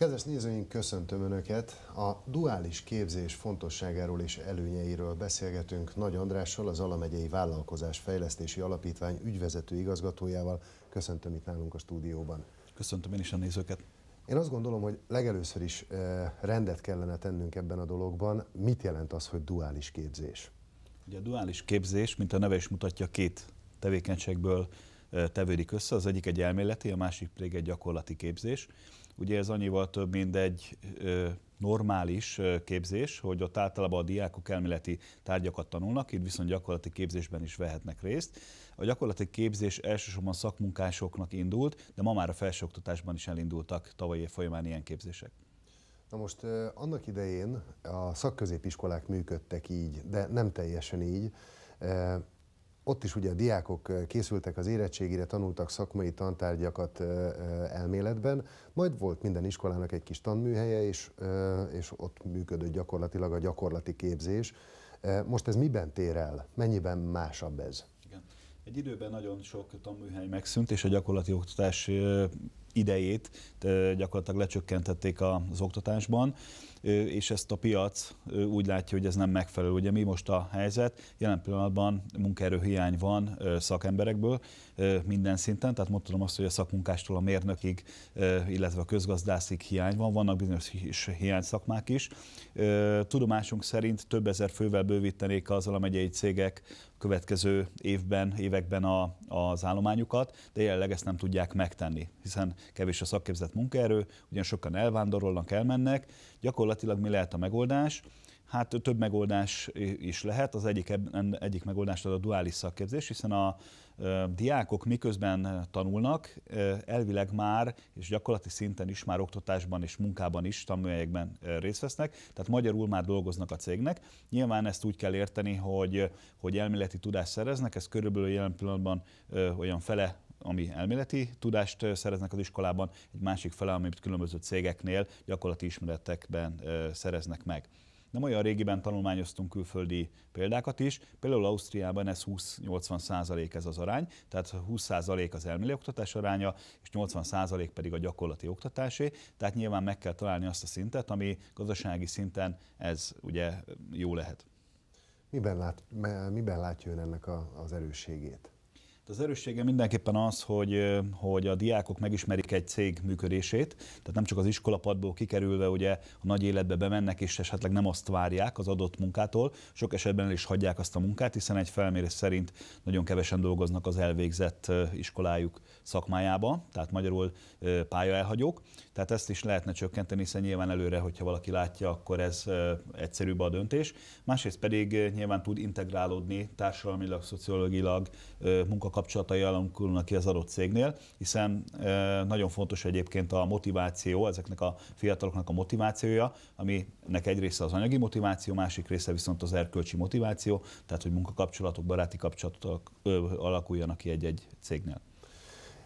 Kedves nézőink, köszöntöm Önöket! A duális képzés fontosságáról és előnyeiről beszélgetünk Nagy Andrással, az Alamegyei Vállalkozás Fejlesztési Alapítvány ügyvezető igazgatójával. Köszöntöm itt nálunk a stúdióban. Köszöntöm én is a nézőket. Én azt gondolom, hogy legelőször is eh, rendet kellene tennünk ebben a dologban. Mit jelent az, hogy duális képzés? Ugye a duális képzés, mint a neve is mutatja, két tevékenységből eh, tevődik össze. Az egyik egy elméleti, a másik pedig egy gyakorlati képzés. Ugye ez annyival több, mint egy normális képzés, hogy ott általában a diákok elméleti tárgyakat tanulnak, itt viszont gyakorlati képzésben is vehetnek részt. A gyakorlati képzés elsősorban szakmunkásoknak indult, de ma már a felsőoktatásban is elindultak tavalyi folyamán ilyen képzések. Na most annak idején a szakközépiskolák működtek így, de nem teljesen így ott is ugye a diákok készültek az érettségére, tanultak szakmai tantárgyakat elméletben, majd volt minden iskolának egy kis tanműhelye, és, és ott működött gyakorlatilag a gyakorlati képzés. Most ez miben tér el? Mennyiben másabb ez? Igen. Egy időben nagyon sok tanműhely megszűnt, és a gyakorlati oktatás idejét gyakorlatilag lecsökkentették az oktatásban és ezt a piac úgy látja, hogy ez nem megfelelő. Ugye mi most a helyzet? Jelen pillanatban munkaerőhiány van szakemberekből minden szinten, tehát mondhatom azt, hogy a szakmunkástól a mérnökig, illetve a közgazdászig hiány van, vannak bizonyos hiány szakmák is. Tudomásunk szerint több ezer fővel bővítenék az alamegyei cégek következő évben, években a, az állományukat, de jelenleg ezt nem tudják megtenni, hiszen kevés a szakképzett munkaerő, ugyan sokan elvándorolnak, elmennek, gyakorlatilag gyakorlatilag mi lehet a megoldás? Hát több megoldás is lehet, az egyik, egyik megoldás az a duális szakképzés, hiszen a diákok miközben tanulnak, elvileg már és gyakorlati szinten is már oktatásban és munkában is tanulmányokban részt vesznek, tehát magyarul már dolgoznak a cégnek. Nyilván ezt úgy kell érteni, hogy, hogy elméleti tudást szereznek, ez körülbelül jelen pillanatban olyan fele ami elméleti tudást szereznek az iskolában, egy másik fele, amit különböző cégeknél gyakorlati ismeretekben szereznek meg. Nem olyan régiben tanulmányoztunk külföldi példákat is, például Ausztriában ez 20-80 százalék ez az arány, tehát 20 százalék az elméleti oktatás aránya, és 80 százalék pedig a gyakorlati oktatásé, tehát nyilván meg kell találni azt a szintet, ami gazdasági szinten ez ugye jó lehet. Miben, lát, miben látja ön ennek a, az erősségét? Az erőssége mindenképpen az, hogy, hogy a diákok megismerik egy cég működését, tehát nem csak az iskolapadból kikerülve ugye a nagy életbe bemennek, és esetleg nem azt várják az adott munkától, sok esetben el is hagyják azt a munkát, hiszen egy felmérés szerint nagyon kevesen dolgoznak az elvégzett iskolájuk szakmájába, tehát magyarul pályaelhagyók. Tehát ezt is lehetne csökkenteni, hiszen nyilván előre, hogyha valaki látja, akkor ez egyszerűbb a döntés. Másrészt pedig nyilván tud integrálódni társadalmilag, szociológilag, munkakapcsolatai alakulnak ki az adott cégnél, hiszen nagyon fontos egyébként a motiváció, ezeknek a fiataloknak a motivációja, aminek egy része az anyagi motiváció, másik része viszont az erkölcsi motiváció, tehát hogy munkakapcsolatok, baráti kapcsolatok alakuljanak ki egy-egy cégnél.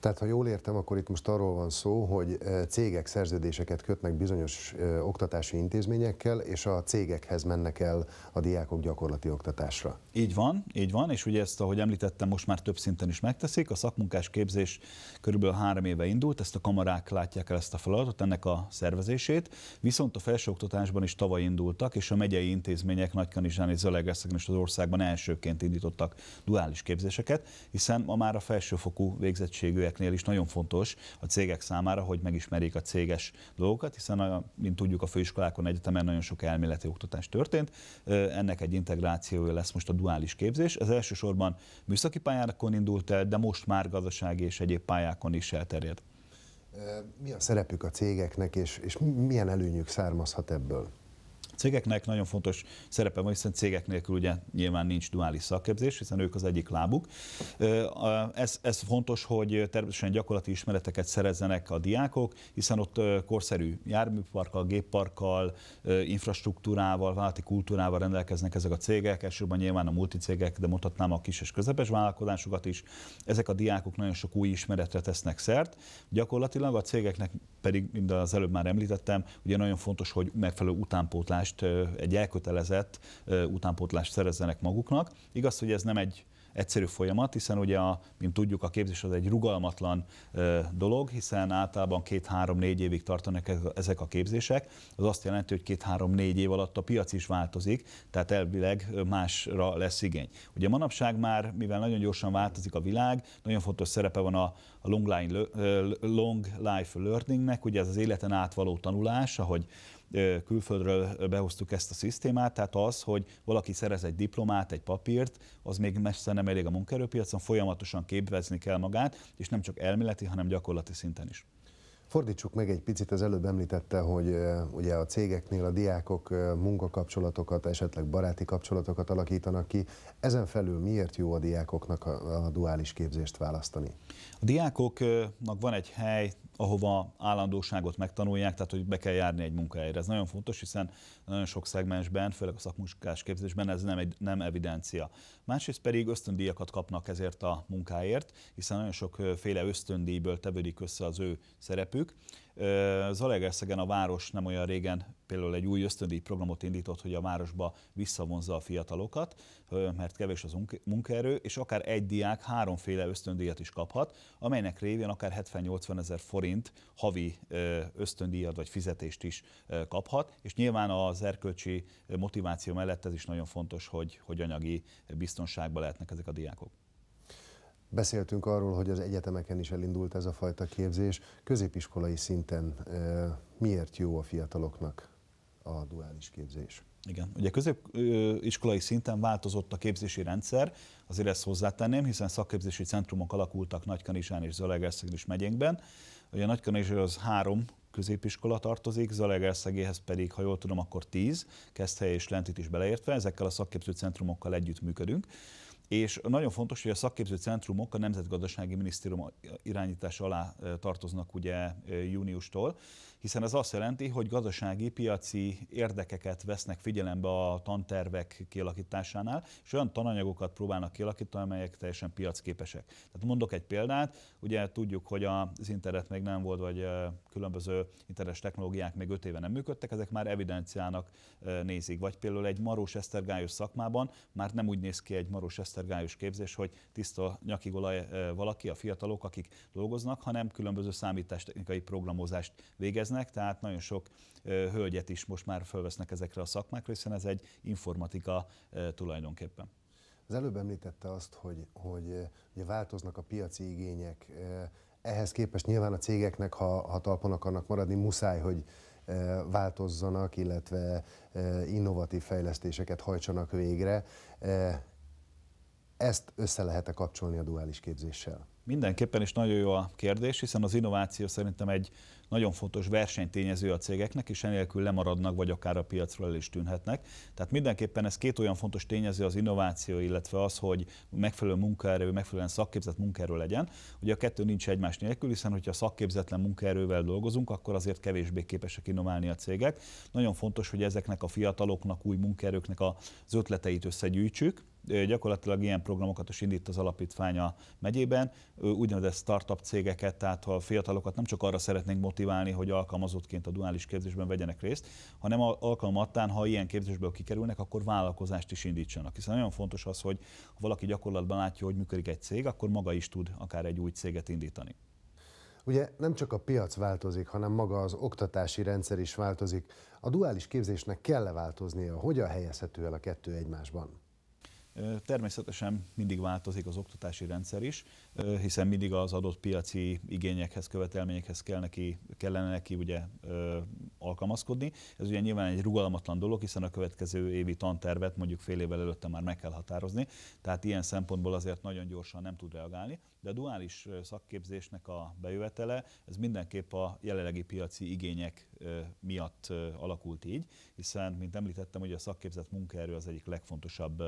Tehát, ha jól értem, akkor itt most arról van szó, hogy e, cégek szerződéseket kötnek bizonyos e, oktatási intézményekkel, és a cégekhez mennek el a diákok gyakorlati oktatásra. Így van, így van, és ugye ezt, ahogy említettem, most már több szinten is megteszik. A szakmunkás képzés körülbelül három éve indult, ezt a kamarák látják el ezt a feladatot, ennek a szervezését. Viszont a felsőoktatásban is tavaly indultak, és a megyei intézmények Nagykanizsán és Zalaegerszegen és az országban elsőként indítottak duális képzéseket, hiszen ma már a felsőfokú végzettségű projektnél is nagyon fontos a cégek számára, hogy megismerjék a céges dolgokat, hiszen, a, mint tudjuk, a főiskolákon, egyetemen nagyon sok elméleti oktatás történt. Ennek egy integrációja lesz most a duális képzés. Ez elsősorban műszaki pályákon indult el, de most már gazdasági és egyéb pályákon is elterjed. Mi a szerepük a cégeknek, és, és milyen előnyük származhat ebből? cégeknek nagyon fontos szerepe van, hiszen cégek nélkül ugye nyilván nincs duális szakképzés, hiszen ők az egyik lábuk. Ez, ez fontos, hogy természetesen gyakorlati ismereteket szerezzenek a diákok, hiszen ott korszerű járműparkkal, gépparkkal, infrastruktúrával, vállalati kultúrával rendelkeznek ezek a cégek, elsősorban nyilván a multicégek, de mondhatnám a kis és közepes vállalkozásokat is. Ezek a diákok nagyon sok új ismeretre tesznek szert. Gyakorlatilag a cégeknek pedig, mint az előbb már említettem, ugye nagyon fontos, hogy megfelelő utánpótlás utánpótlást, egy elkötelezett utánpótlást szerezzenek maguknak. Igaz, hogy ez nem egy egyszerű folyamat, hiszen ugye, a, mint tudjuk, a képzés az egy rugalmatlan ö, dolog, hiszen általában két-három-négy évig tartanak ezek a képzések. Az azt jelenti, hogy két-három-négy év alatt a piac is változik, tehát elvileg másra lesz igény. Ugye manapság már, mivel nagyon gyorsan változik a világ, nagyon fontos szerepe van a, a long, line, long life learningnek, ugye ez az életen átvaló tanulás, ahogy külföldről behoztuk ezt a szisztémát, tehát az, hogy valaki szerez egy diplomát, egy papírt, az még messze nem elég a munkaerőpiacon, folyamatosan képvezni kell magát, és nem csak elméleti, hanem gyakorlati szinten is. Fordítsuk meg egy picit, az előbb említette, hogy ugye a cégeknél a diákok munkakapcsolatokat, esetleg baráti kapcsolatokat alakítanak ki. Ezen felül miért jó a diákoknak a, a duális képzést választani? A diákoknak van egy hely ahova állandóságot megtanulják, tehát hogy be kell járni egy munkahelyre. Ez nagyon fontos, hiszen nagyon sok szegmensben, főleg a szakmunkás képzésben ez nem, egy, nem evidencia. Másrészt pedig ösztöndíjakat kapnak ezért a munkáért, hiszen nagyon sokféle ösztöndíjből tevődik össze az ő szerepük, Zalaegerszegen a város nem olyan régen például egy új ösztöndíj programot indított, hogy a városba visszavonza a fiatalokat, mert kevés az munkaerő, és akár egy diák háromféle ösztöndíjat is kaphat, amelynek révén akár 70-80 ezer forint havi ösztöndíjat vagy fizetést is kaphat, és nyilván az erkölcsi motiváció mellett ez is nagyon fontos, hogy, hogy anyagi biztonságban lehetnek ezek a diákok. Beszéltünk arról, hogy az egyetemeken is elindult ez a fajta képzés. Középiskolai szinten miért jó a fiataloknak a duális képzés? Igen, ugye középiskolai szinten változott a képzési rendszer, azért ezt hozzátenném, hiszen szakképzési centrumok alakultak Nagykanizsán és Zalaegerszegen is megyénkben. Ugye az három középiskola tartozik, Zalaegerszegéhez pedig, ha jól tudom, akkor tíz, Keszthely és Lentit is beleértve, ezekkel a szakképző centrumokkal együtt működünk. És nagyon fontos, hogy a szakképző centrumok a Nemzetgazdasági Minisztérium irányítása alá tartoznak ugye júniustól, hiszen ez azt jelenti, hogy gazdasági, piaci érdekeket vesznek figyelembe a tantervek kialakításánál, és olyan tananyagokat próbálnak kialakítani, amelyek teljesen piacképesek. Tehát mondok egy példát, ugye tudjuk, hogy az internet még nem volt, vagy különböző internetes technológiák még öt éve nem működtek, ezek már evidenciának nézik. Vagy például egy Maros esztergályos szakmában már nem úgy néz ki egy Maros esztergályos képzés, hogy tiszta nyakig olaj valaki, a fiatalok, akik dolgoznak, hanem különböző számítástechnikai programozást végeznek, tehát nagyon sok hölgyet is most már felvesznek ezekre a szakmákra, hiszen ez egy informatika tulajdonképpen. Az előbb említette azt, hogy, hogy ugye változnak a piaci igények, ehhez képest nyilván a cégeknek, ha, ha talpon akarnak maradni, muszáj, hogy e, változzanak, illetve e, innovatív fejlesztéseket hajtsanak végre. E, ezt össze lehet -e kapcsolni a duális képzéssel? Mindenképpen is nagyon jó a kérdés, hiszen az innováció szerintem egy nagyon fontos versenytényező a cégeknek, és enélkül lemaradnak, vagy akár a piacról el is tűnhetnek. Tehát mindenképpen ez két olyan fontos tényező az innováció, illetve az, hogy megfelelő munkaerő, megfelelően szakképzett munkaerő legyen. Ugye a kettő nincs egymás nélkül, hiszen hogyha szakképzetlen munkaerővel dolgozunk, akkor azért kevésbé képesek innoválni a cégek. Nagyon fontos, hogy ezeknek a fiataloknak, új munkaerőknek az ötleteit összegyűjtsük, gyakorlatilag ilyen programokat is indít az alapítvány a megyében, úgynevezett startup cégeket, tehát a fiatalokat nem csak arra szeretnénk motiválni, hogy alkalmazottként a duális képzésben vegyenek részt, hanem alkalmattán, ha ilyen képzésből kikerülnek, akkor vállalkozást is indítsanak. Hiszen nagyon fontos az, hogy ha valaki gyakorlatban látja, hogy működik egy cég, akkor maga is tud akár egy új céget indítani. Ugye nem csak a piac változik, hanem maga az oktatási rendszer is változik. A duális képzésnek kell-e változnia? Hogyan helyezhető el a kettő egymásban? Természetesen mindig változik az oktatási rendszer is, hiszen mindig az adott piaci igényekhez, követelményekhez kell neki, kellene neki ugye alkalmazkodni. Ez ugye nyilván egy rugalmatlan dolog, hiszen a következő évi tantervet mondjuk fél évvel előtte már meg kell határozni, tehát ilyen szempontból azért nagyon gyorsan nem tud reagálni, de a duális szakképzésnek a bejövetele, ez mindenképp a jelenlegi piaci igények miatt alakult így, hiszen, mint említettem, hogy a szakképzett munkaerő az egyik legfontosabb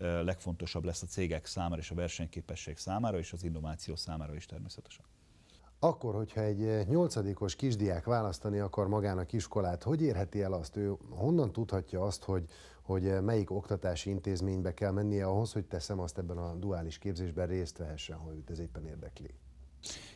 legfontosabb lesz a cégek számára és a versenyképesség számára és az innováció számára is természetesen. Akkor, hogyha egy nyolcadikos kisdiák választani akar magának iskolát, hogy érheti el azt? Ő honnan tudhatja azt, hogy, hogy melyik oktatási intézménybe kell mennie ahhoz, hogy teszem azt ebben a duális képzésben részt vehessen, hogy ez éppen érdekli?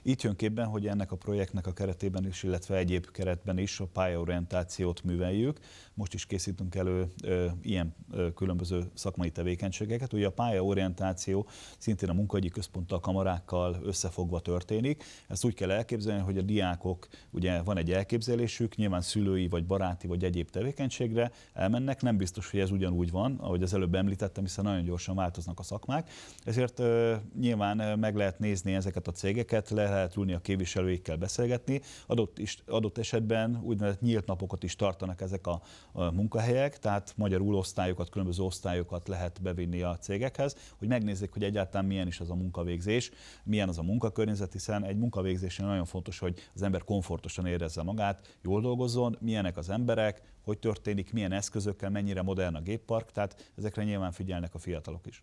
Itt jön képben, hogy ennek a projektnek a keretében is, illetve egyéb keretben is a pályaorientációt műveljük. Most is készítünk elő ö, ilyen ö, különböző szakmai tevékenységeket. Ugye a pályaorientáció szintén a munkahogyi központtal, kamarákkal összefogva történik. Ezt úgy kell elképzelni, hogy a diákok, ugye van egy elképzelésük, nyilván szülői, vagy baráti, vagy egyéb tevékenységre elmennek. Nem biztos, hogy ez ugyanúgy van, ahogy az előbb említettem, hiszen nagyon gyorsan változnak a szakmák. Ezért ö, nyilván meg lehet nézni ezeket a cégeket, le lehet ülni a képviselőikkel beszélgetni. Adott, is, adott esetben úgynevezett nyílt napokat is tartanak ezek a, a munkahelyek, tehát magyarul osztályokat, különböző osztályokat lehet bevinni a cégekhez, hogy megnézzék, hogy egyáltalán milyen is az a munkavégzés, milyen az a munkakörnyezet, hiszen egy munkavégzésnél nagyon fontos, hogy az ember komfortosan érezze magát, jól dolgozzon, milyenek az emberek, hogy történik, milyen eszközökkel, mennyire modern a géppark, tehát ezekre nyilván figyelnek a fiatalok is.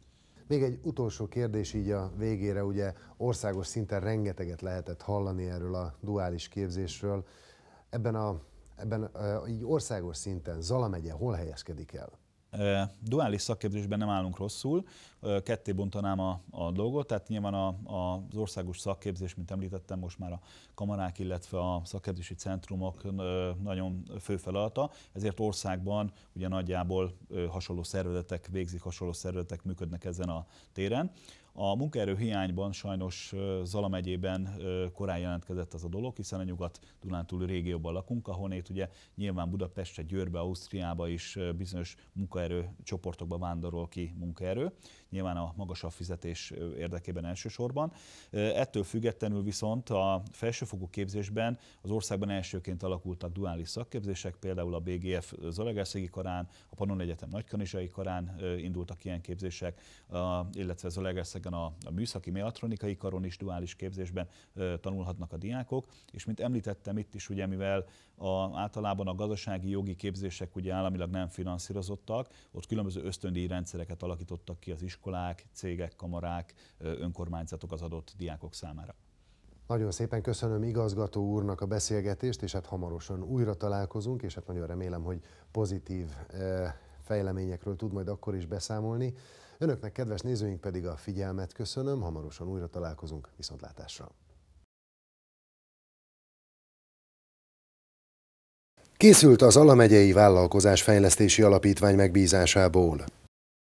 Még egy utolsó kérdés így a végére, ugye országos szinten rengeteget lehetett hallani erről a duális képzésről. Ebben a ebben így országos szinten Zala megye hol helyezkedik el? Duális szakképzésben nem állunk rosszul, ketté bontanám a, a dolgot, tehát nyilván a, a, az országos szakképzés, mint említettem, most már a kamarák, illetve a szakképzési centrumok nagyon fő feladata, ezért országban ugye nagyjából hasonló szervezetek végzik, hasonló szervezetek működnek ezen a téren. A munkaerő hiányban sajnos Zala megyében korán jelentkezett az a dolog, hiszen a nyugat-dunántúli régióban lakunk, ahonnét ugye nyilván Budapestre, Győrbe, Ausztriába is bizonyos munkaerő csoportokba vándorol ki munkaerő, nyilván a magasabb fizetés érdekében elsősorban. Ettől függetlenül viszont a felsőfokú képzésben az országban elsőként alakultak duális szakképzések, például a BGF Zalaegerszegi karán, a Pannon Egyetem Nagykanizsai karán indultak ilyen képzések, illetve Zalaegerszegen ezeken a, a műszaki mechatronikai karon is duális képzésben tanulhatnak a diákok, és mint említettem itt is, ugye mivel a, általában a gazdasági jogi képzések ugye államilag nem finanszírozottak, ott különböző ösztöndíj rendszereket alakítottak ki az iskolák, cégek, kamarák, önkormányzatok az adott diákok számára. Nagyon szépen köszönöm igazgató úrnak a beszélgetést, és hát hamarosan újra találkozunk, és hát nagyon remélem, hogy pozitív fejleményekről tud majd akkor is beszámolni. Önöknek, kedves nézőink, pedig a figyelmet köszönöm, hamarosan újra találkozunk, viszontlátásra! Készült az Alamegyei Vállalkozás Fejlesztési Alapítvány megbízásából.